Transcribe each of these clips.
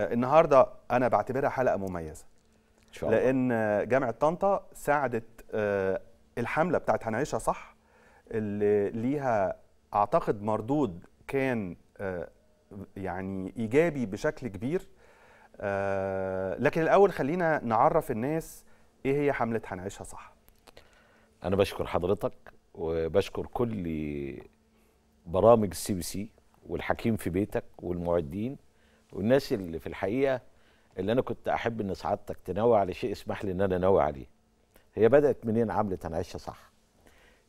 النهارده انا بعتبرها حلقه مميزه إن شاء الله. لان جامعه طنطا ساعدت آه، الحمله بتاعت هنعيشها صح اللي ليها اعتقد مردود كان آه، يعني ايجابي بشكل كبير آه، لكن الاول خلينا نعرف الناس ايه هي حمله هنعيشها صح انا بشكر حضرتك وبشكر كل برامج السي بي سي والحكيم في بيتك والمعدين والناس اللي في الحقيقه اللي انا كنت احب ان سعادتك تنوي على شيء اسمح لي ان انا انوي عليه هي بدات منين انا هنعيشها صح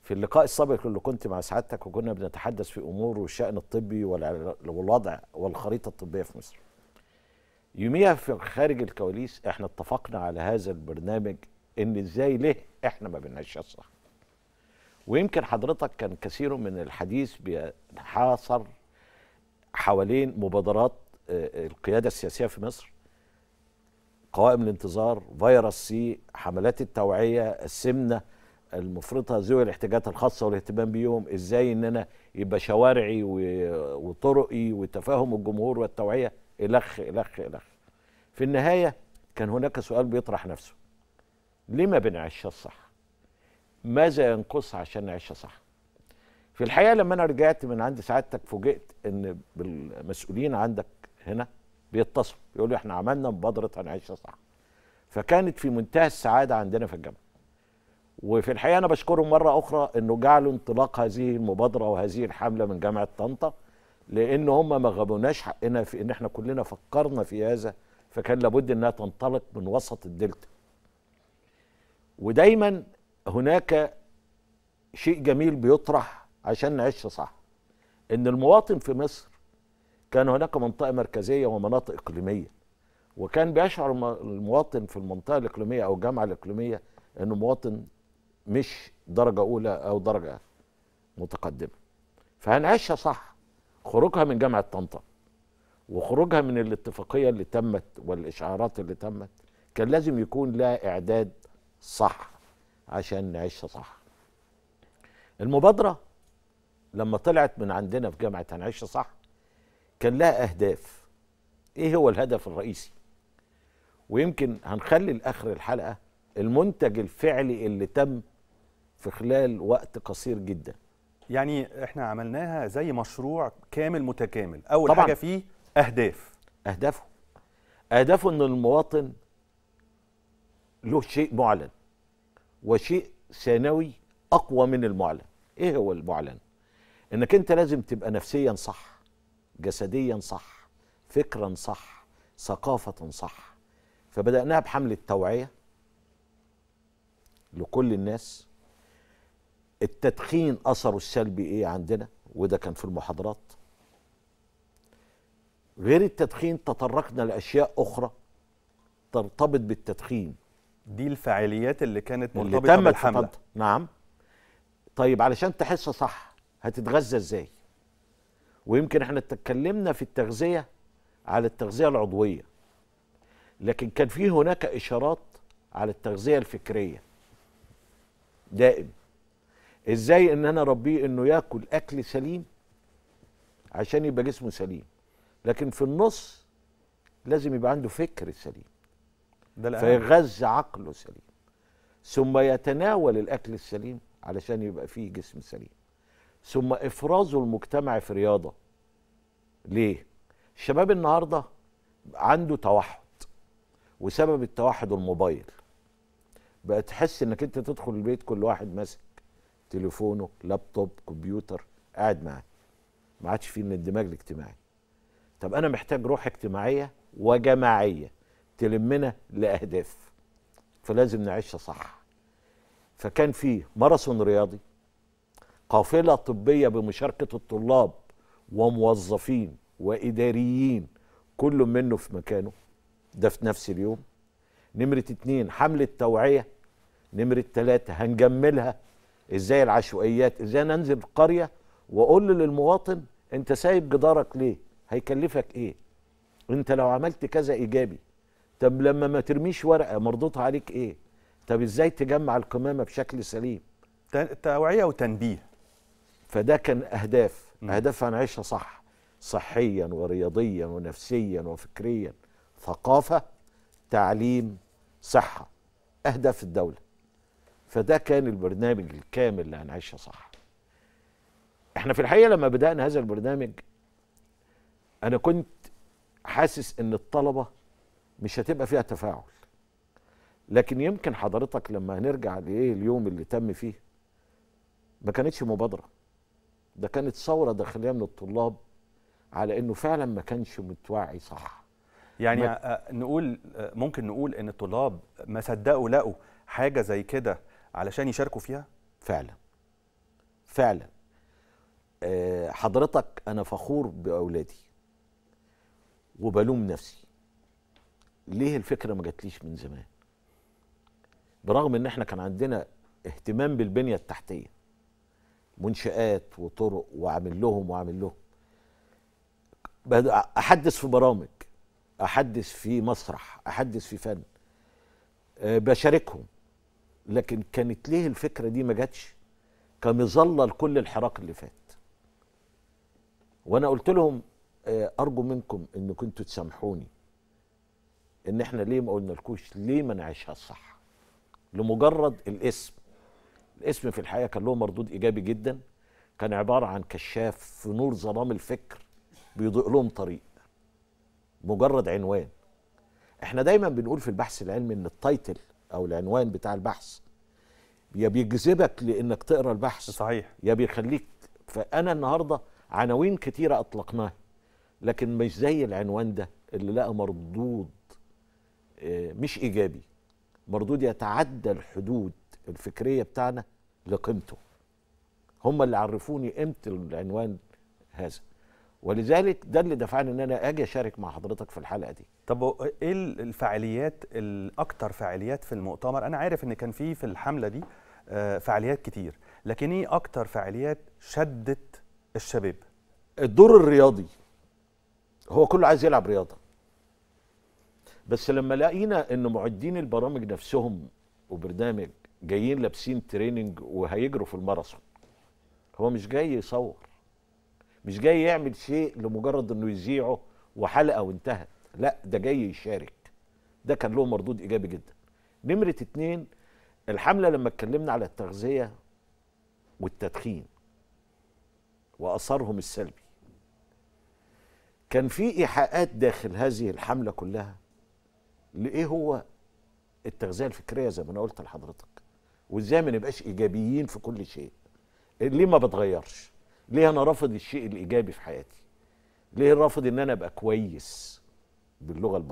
في اللقاء السابق اللي كنت مع سعادتك وكنا بنتحدث في امور والشان الطبي والوضع والخريطه الطبيه في مصر يوميها في خارج الكواليس احنا اتفقنا على هذا البرنامج ان ازاي ليه احنا ما بنعيش صح ويمكن حضرتك كان كثير من الحديث بينحصر حوالين مبادرات القياده السياسيه في مصر قوائم الانتظار فيروس سي حملات التوعيه السمنه المفرطه ذوي الاحتياجات الخاصه والاهتمام بيهم ازاي ان انا يبقى شوارعي وطرقي وتفاهم الجمهور والتوعيه الخ الخ الخ في النهايه كان هناك سؤال بيطرح نفسه ليه ما بنعيشها الصح ماذا ينقص عشان نعيشها صح في الحقيقه لما انا رجعت من عند سعادتك فوجئت ان المسؤولين عندك هنا بيتصلوا يقولوا احنا عملنا مبادره هنعيشها صح فكانت في منتهى السعاده عندنا في الجامعه وفي الحقيقه انا بشكرهم مره اخرى انه جعلوا انطلاق هذه المبادره وهذه الحمله من جامعه طنطا لان هم ما غبوناش حقنا في ان احنا كلنا فكرنا في هذا فكان لابد انها تنطلق من وسط الدلتا ودايما هناك شيء جميل بيطرح عشان نعيش صح ان المواطن في مصر كان هناك منطقة مركزية ومناطق إقليمية وكان بيشعر المواطن في المنطقة الإقليمية أو الجامعة الإقليمية أنه مواطن مش درجة أولى أو درجة متقدمة فهنعيشها صح خروجها من جامعة طنطا وخروجها من الاتفاقية اللي تمت والإشعارات اللي تمت كان لازم يكون لها إعداد صح عشان نعيشها صح المبادرة لما طلعت من عندنا في جامعة هنعيشها صح كان لها أهداف إيه هو الهدف الرئيسي ويمكن هنخلي لآخر الحلقة المنتج الفعلي اللي تم في خلال وقت قصير جدا يعني احنا عملناها زي مشروع كامل متكامل اول طبعًا حاجه فيه اهداف اهدافه اهدافه ان المواطن له شيء معلن وشيء ثانوي اقوى من المعلن ايه هو المعلن انك انت لازم تبقى نفسيا صح جسديا صح فكرا صح ثقافة صح فبدأناها بحملة توعية لكل الناس التدخين أثره السلبي إيه عندنا وده كان في المحاضرات غير التدخين تطرقنا لأشياء أخرى ترتبط بالتدخين دي الفعاليات اللي كانت مرتبطة اللي تمت بالحملة نعم طيب علشان تحس صح هتتغذى ازاي ويمكن احنا اتكلمنا في التغذية على التغذية العضوية لكن كان في هناك إشارات على التغذية الفكرية دائم ازاي ان انا اربيه انه ياكل اكل سليم عشان يبقى جسمه سليم لكن في النص لازم يبقى عنده فكر سليم ده فيغذى عقله سليم ثم يتناول الاكل السليم علشان يبقى فيه جسم سليم ثم افرازه المجتمع في رياضه ليه الشباب النهارده عنده توحد وسبب التوحد الموبايل بقى تحس انك انت تدخل البيت كل واحد ماسك تليفونه لابتوب كمبيوتر قاعد معاه ما عادش فيه من الدماغ الاجتماعي طب انا محتاج روح اجتماعيه وجماعيه تلمنا لاهداف فلازم نعيشها صح فكان في ماراثون رياضي قافله طبيه بمشاركه الطلاب وموظفين واداريين كل منه في مكانه ده في نفس اليوم نمرة اتنين حملة توعية نمرة تلاتة هنجملها ازاي العشوائيات ازاي ننزل القرية واقول للمواطن انت سايب جدارك ليه هيكلفك ايه انت لو عملت كذا ايجابي طب لما ما ترميش ورقة مرضوط عليك ايه طب ازاي تجمع القمامة بشكل سليم توعية وتنبيه فده كان اهداف اهداف هنعيشها صح صحيا ورياضيا ونفسيا وفكريا ثقافه تعليم صحه اهداف الدوله فده كان البرنامج الكامل اللي هنعيشها صح احنا في الحقيقه لما بدانا هذا البرنامج انا كنت حاسس ان الطلبه مش هتبقى فيها تفاعل لكن يمكن حضرتك لما هنرجع لايه اليوم اللي تم فيه ما كانتش مبادره ده كانت ثورة داخلية من الطلاب على انه فعلا ما كانش متوعي صح يعني آه، آه، نقول آه، ممكن نقول ان الطلاب ما صدقوا لقوا حاجة زي كده علشان يشاركوا فيها فعلا فعلا حضرتك انا فخور باولادي وبلوم نفسي ليه الفكره ما جاتليش من زمان برغم ان احنا كان عندنا اهتمام بالبنيه التحتيه منشآت وطرق وعامل لهم وعامل لهم احدث في برامج احدث في مسرح احدث في فن آه، بشاركهم لكن كانت ليه الفكره دي ما جاتش كمظله لكل الحراك اللي فات وانا قلت لهم آه، ارجو منكم ان كنتوا تسامحوني ان احنا ليه ما قلنا لكوش ليه ما نعيشها الصح لمجرد الاسم الاسم في الحقيقه كان له مردود ايجابي جدا كان عباره عن كشاف في نور ظلام الفكر بيضيء لهم طريق مجرد عنوان احنا دايما بنقول في البحث العلمي ان التايتل او العنوان بتاع البحث يا بيجذبك لانك تقرا البحث صحيح يا بيخليك فانا النهارده عناوين كتيره اطلقناها لكن مش زي العنوان ده اللي لقى مردود آه، مش ايجابي مردود يتعدى الحدود الفكريه بتاعنا لقيمته هم اللي عرفوني قيمه العنوان هذا ولذلك ده اللي دفعني ان انا اجي اشارك مع حضرتك في الحلقه دي طب ايه الفعاليات الاكثر فعاليات في المؤتمر انا عارف ان كان في في الحمله دي آه، فعاليات كتير لكن ايه اكثر فعاليات شدت الشباب الدور الرياضي هو كله عايز يلعب رياضه بس لما لقينا ان معدين البرامج نفسهم وبرنامج جايين لابسين تريننج وهيجروا في الماراثون هو مش جاي يصور مش جاي يعمل شيء لمجرد انه يذيعه وحلقه وانتهت لا ده جاي يشارك ده كان له مردود ايجابي جدا نمره اتنين الحمله لما اتكلمنا على التغذيه والتدخين واثرهم السلبي كان في ايحاءات داخل هذه الحمله كلها لايه هو التغذيه الفكريه زي ما انا قلت لحضرتك وازاي ما نبقاش ايجابيين في كل شيء ليه ما بتغيرش ليه انا رافض الشيء الايجابي في حياتي ليه رافض ان انا ابقى كويس باللغه البسيطه